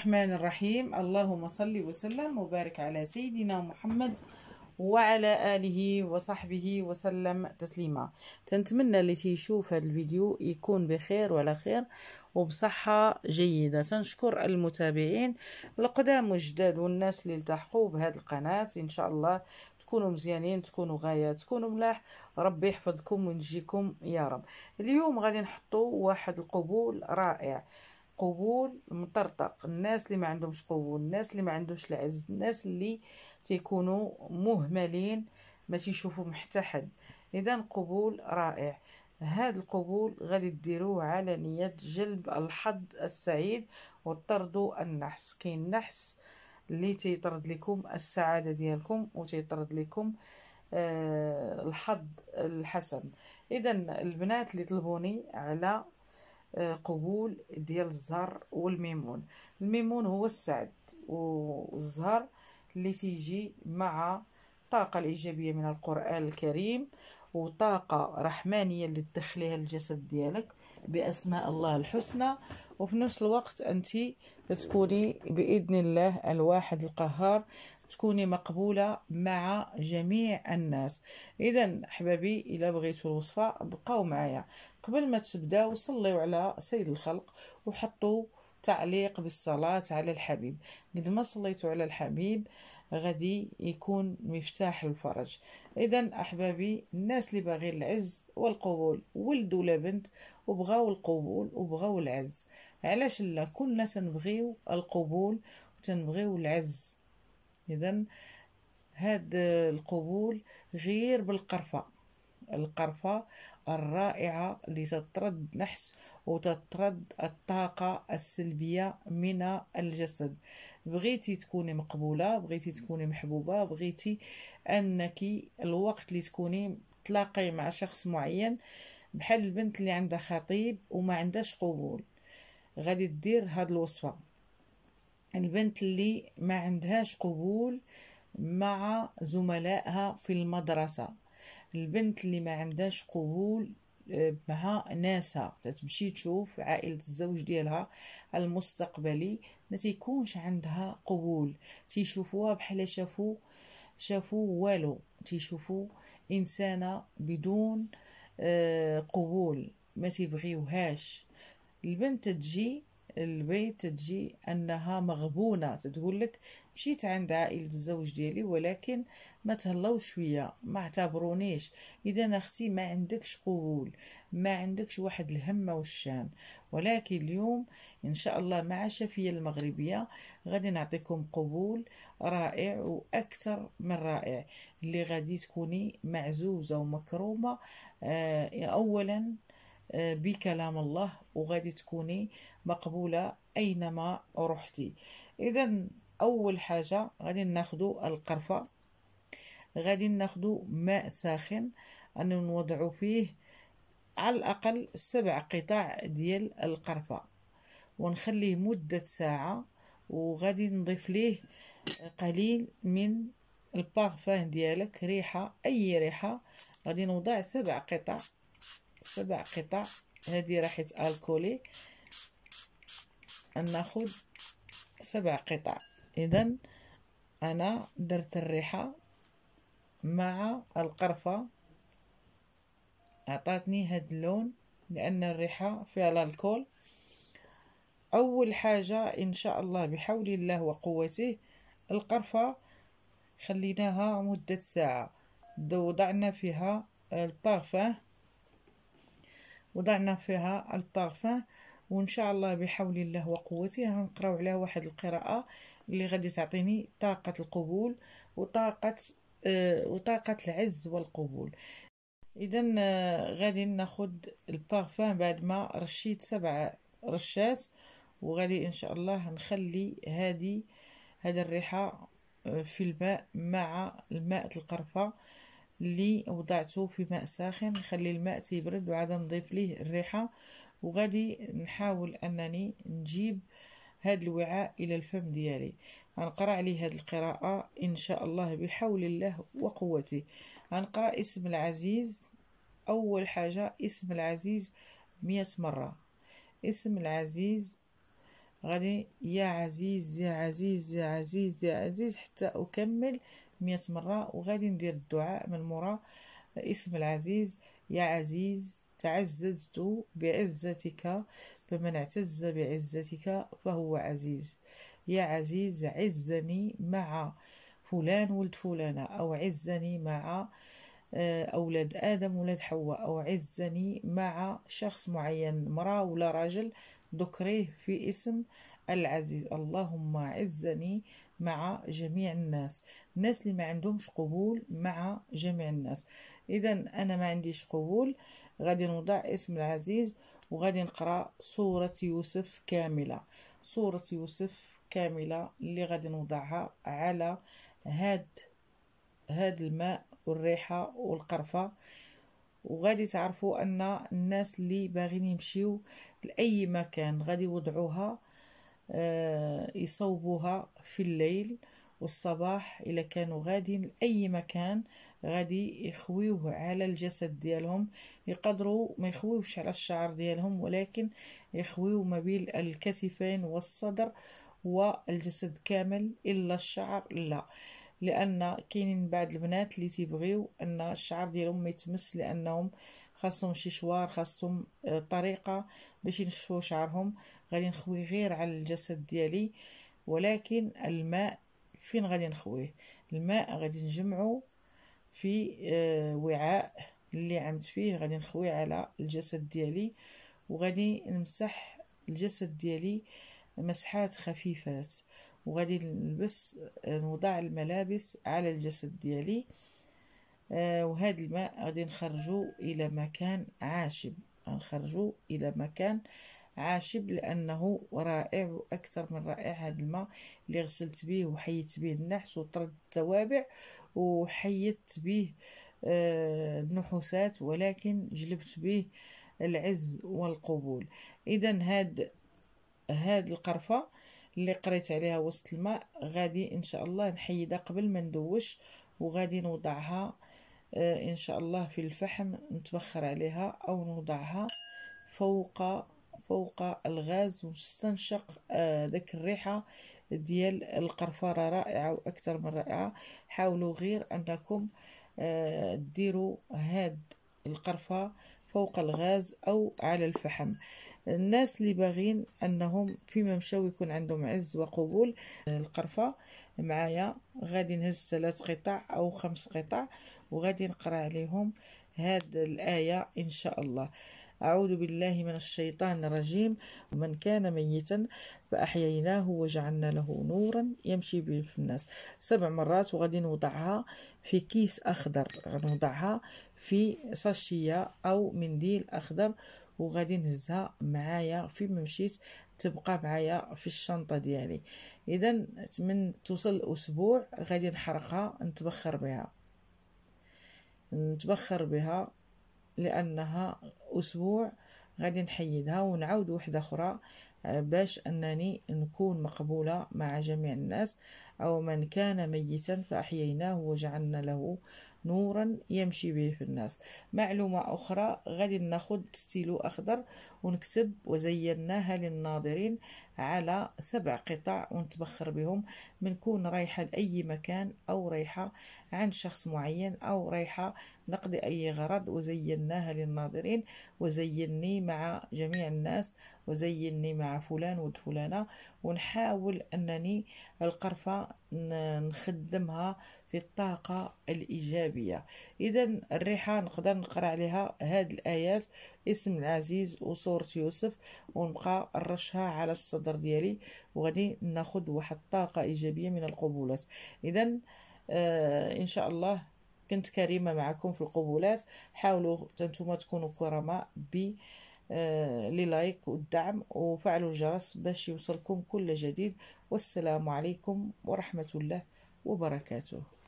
الرحمن الرحيم اللهم صل وسلم وبارك على سيدنا محمد وعلى آله وصحبه وسلم تسليما تنتمنى اللي تيشوف هذا الفيديو يكون بخير وعلى خير وبصحة جيدة تنشكر المتابعين القدام والجداد والناس اللي التحقوا بهذه القناة إن شاء الله تكونوا مزيانين تكونوا غاية تكونوا ملاح ربي يحفظكم وينجيكم يا رب اليوم غادي نحطوا واحد القبول رائع قبول مطرطق الناس اللي ما عندهمش قبول الناس اللي ما عندهمش العز الناس اللي تيكونوا مهملين ما تيشوفوا حتى حد اذا قبول رائع هذا القبول غادي ديروه على نية جلب الحظ السعيد وطردوا النحس كاين النحس اللي تيطرد لكم السعادة ديالكم وتيطرد لكم آه، الحظ الحسن اذا البنات اللي طلبوني على آه، قبول ديال الزهر والميمون الميمون هو السعد والزهر اللي تيجي مع طاقة الإيجابية من القرآن الكريم وطاقة رحمانية اللي تدخليها الجسد ديالك بأسماء الله الحسنى وفي نفس الوقت أنت تكوني بإذن الله الواحد القهار تكوني مقبولة مع جميع الناس إذا أحبابي إلا بغيتوا الوصفة بقاو معايا قبل ما تبداو صليو على سيد الخلق وحطوا تعليق بالصلاة على الحبيب قد ما صليتوا على الحبيب غادي يكون مفتاح الفرج اذا احبابي الناس اللي باغي العز والقبول ولد ولا بنت وبغاو القبول وبغاو العز علاش لا كلنا تنبغيو القبول وتنبغيو العز إذا هاد القبول غير بالقرفة القرفة الرائعة اللي تطرد نحس وتطرد الطاقة السلبية من الجسد بغيتي تكوني مقبولة بغيتي تكوني محبوبة بغيتي أنك الوقت اللي تكوني تلاقي مع شخص معين بحال البنت اللي عندها خطيب وما عندهاش قبول غادي دير هاد الوصفة البنت اللي ما عندهاش قبول مع زملائها في المدرسة البنت اللي ما عندهاش قبول مع آه، ناسها تتمشي تشوف عائلة الزوج ديالها المستقبلي ما تيكونش عندها قبول تيشوفوها بحال شافو شافو والو تيشوفو إنسانة بدون آه، قبول ما تيبغيوهاش البنت تجي البيت تجي انها مغبونه تقول لك مشيت عند عائله الزوج ديالي ولكن ما تهلاوش شويه ما اعتبرونيش اذا اختي ما عندكش قبول ما عندكش واحد الهمه والشان ولكن اليوم ان شاء الله مع شفية المغربيه غادي نعطيكم قبول رائع واكثر من رائع اللي غادي تكوني معزوزه ومكرومه آه، اولا بكلام الله وغادي تكوني مقبولة أينما رحتي إذا أول حاجة غادي ناخدو القرفة غادي ناخدو ماء ساخن أن نوضع فيه على الأقل سبع قطع ديال القرفة ونخليه مدة ساعة وغادي نضيف ليه قليل من البارفان ديالك ريحة أي ريحة غادي نوضع سبع قطع سبع قطع هذه راح الكولي ناخد سبع قطع اذا انا درت الريحه مع القرفه اعطتني هاد اللون لان الريحه فيها الكول اول حاجه ان شاء الله بحول الله وقوته القرفه خليناها مده ساعه وضعنا فيها البارفان وضعنا فيها البارفان وان شاء الله بحول الله وقوته غنقراو عليها واحد القراءه اللي غادي تعطيني طاقه القبول وطاقه آه وطاقه العز والقبول اذا آه، غادي ناخد البارفان بعد ما رشيت سبع رشات وغادي ان شاء الله نخلي هذه هذه الريحه آه، في الماء مع الماء القرفه اللي وضعته في ماء ساخن نخلي الماء تيبرد وعاد نضيف ليه الريحه وغادي نحاول انني نجيب هذا الوعاء الى الفم ديالي غنقرا عليه هذه القراءه ان شاء الله بحول الله وقوته غنقرا اسم العزيز اول حاجه اسم العزيز مية مره اسم العزيز غادي يا عزيز يا عزيز يا عزيز يا عزيز حتى اكمل مية مرة وغادي ندير الدعاء من مورا اسم العزيز يا عزيز تعززت بعزتك فمن اعتز بعزتك فهو عزيز يا عزيز عزني مع فلان ولد فلانة أو عزني مع آه، أولاد آدم ولد حواء أو عزني مع شخص معين مرأة ولا رجل ذكريه في اسم العزيز اللهم عزني مع جميع الناس الناس اللي ما عندهمش قبول مع جميع الناس اذا انا ما عنديش قبول غادي نوضع اسم العزيز وغادي نقرا سوره يوسف كامله سوره يوسف كامله اللي غادي نوضعها على هاد هاد الماء والريحه والقرفه وغادي تعرفوا ان الناس اللي باغيين يمشيو لاي مكان غادي يوضعوها آه، يصوبوها في الليل والصباح إلا كانوا غادي لأي مكان غادي يخويوه على الجسد ديالهم يقدروا ما يخويوش على الشعر ديالهم ولكن يخويو ما بين الكتفين والصدر والجسد كامل إلا الشعر لا لأن كاينين بعض البنات اللي تيبغيو أن الشعر ديالهم ما يتمس لأنهم آه خاصهم شي شوار خاصهم آه، طريقة باش ينشفوا شعرهم غادي نخوي غير على الجسد ديالي ولكن الماء فين غادي نخويه الماء غادي نجمعه في آه، وعاء اللي عمت فيه غادي نخويه على الجسد ديالي وغادي نمسح الجسد ديالي مسحات خفيفات وغادي نلبس آه، نوضع الملابس على الجسد ديالي وهاد آه، وهذا الماء غادي نخرجو الى مكان عاشب نخرجوه الى مكان عاشب لانه رائع واكثر من رائع هذا الماء اللي غسلت به وحيت به النحس وطردت التوابع وحيدت به آه، النحوسات ولكن جلبت به العز والقبول اذا هاد هاد القرفه اللي قريت عليها وسط الماء غادي ان شاء الله نحيدها قبل ما ندوش وغادي نوضعها آه، إن شاء الله في الفحم نتبخر عليها أو نوضعها فوق فوق الغاز ونستنشق آه، ذاك الريحة ديال القرفرة رائعة وأكثر من رائعة حاولوا غير أنكم آه، ديروا هاد القرفة فوق الغاز أو على الفحم الناس اللي باغين انهم فيما مشاو يكون عندهم عز وقبول القرفه معايا غادي نهز ثلاث قطع او خمس قطع وغادي نقرا عليهم هاد الآية إن شاء الله أعوذ بالله من الشيطان الرجيم من كان ميتا فأحييناه وجعلنا له نورا يمشي به في الناس سبع مرات وغادي نوضعها في كيس أخضر نوضعها في ساشية أو منديل أخضر وغادي نهزها معايا في ما مشيت تبقى معايا في الشنطه ديالي اذا من توصل الاسبوع غادي نحرقها نتبخر بها نتبخر بها لانها اسبوع غادي نحيدها ونعاود وحده اخرى آه، باش انني نكون مقبوله مع جميع الناس او من كان ميتا فاحييناه وجعلنا له نورا يمشي به في الناس معلومه اخرى غادي ناخذ ستيلو اخضر ونكتب وزيناها للناظرين على سبع قطع ونتبخر بهم بنكون رايحة لأي مكان أو رايحة عند شخص معين أو رايحة نقضي أي غرض وزيناها للناظرين وزيني مع جميع الناس وزيني مع فلان ود فلانة ونحاول أنني القرفة نخدمها في الطاقة الإيجابية إذا الريحة نقدر نقرأ عليها هاد الآيات اسم العزيز وصورة يوسف ونبقى نرشها على الصدر ديالي وغادي ناخد واحد الطاقة إيجابية من القبولات إذا آه إن شاء الله كنت كريمة معكم في القبولات حاولوا تنتم تكونوا كرماء ب آه، لي لايك والدعم وفعلوا الجرس باش يوصلكم كل جديد والسلام عليكم ورحمة الله وبركاته